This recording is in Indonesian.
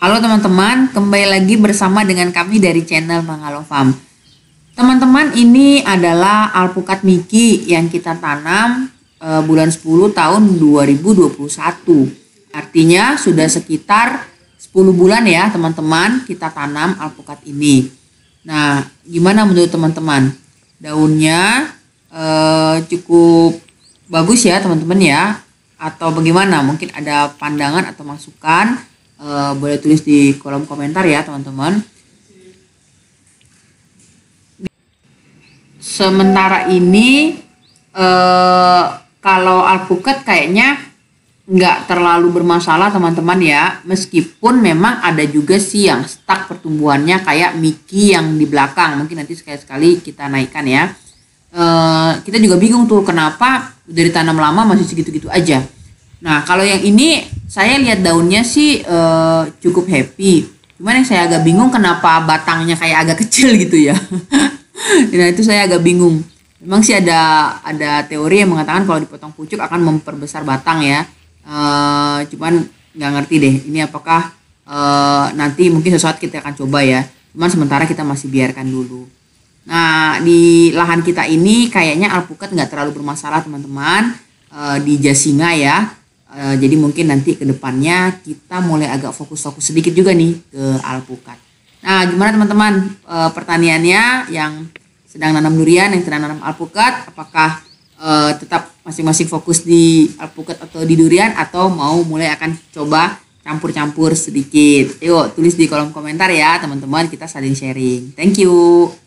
Halo teman-teman, kembali lagi bersama dengan kami dari channel Mangalo Farm. Teman-teman, ini adalah alpukat Miki yang kita tanam e, bulan 10 tahun 2021. Artinya sudah sekitar 10 bulan ya teman-teman kita tanam alpukat ini. Nah, gimana menurut teman-teman? Daunnya e, cukup bagus ya teman-teman ya? Atau bagaimana? Mungkin ada pandangan atau masukan? e, boleh tulis di kolom komentar ya teman-teman sementara ini e, kalau alpukat kayaknya nggak terlalu bermasalah teman-teman ya meskipun memang ada juga sih yang stuck pertumbuhannya kayak Mickey yang di belakang mungkin nanti sekali-sekali kita naikkan ya eh, kita juga bingung tuh kenapa dari tanam lama masih segitu-gitu aja Nah, kalau yang ini saya lihat daunnya sih uh, cukup happy. Cuman yang saya agak bingung kenapa batangnya kayak agak kecil gitu ya. nah, itu saya agak bingung. Memang sih ada ada teori yang mengatakan kalau dipotong pucuk akan memperbesar batang ya. Uh, cuman nggak ngerti deh ini apakah uh, nanti mungkin sesuatu kita akan coba ya. Cuman sementara kita masih biarkan dulu. Nah, di lahan kita ini kayaknya alpukat nggak terlalu bermasalah teman-teman. Uh, di Jasinga ya Eh, jadi mungkin nanti ke depannya kita mulai agak fokus-fokus sedikit juga nih ke alpukat. Nah, gimana teman-teman e, pertaniannya yang sedang nanam durian, yang sedang nanam alpukat, apakah e, tetap masing-masing fokus di alpukat atau di durian atau mau mulai akan coba campur-campur sedikit? Yuk, tulis di kolom komentar ya, teman-teman, kita saling sharing. Thank you.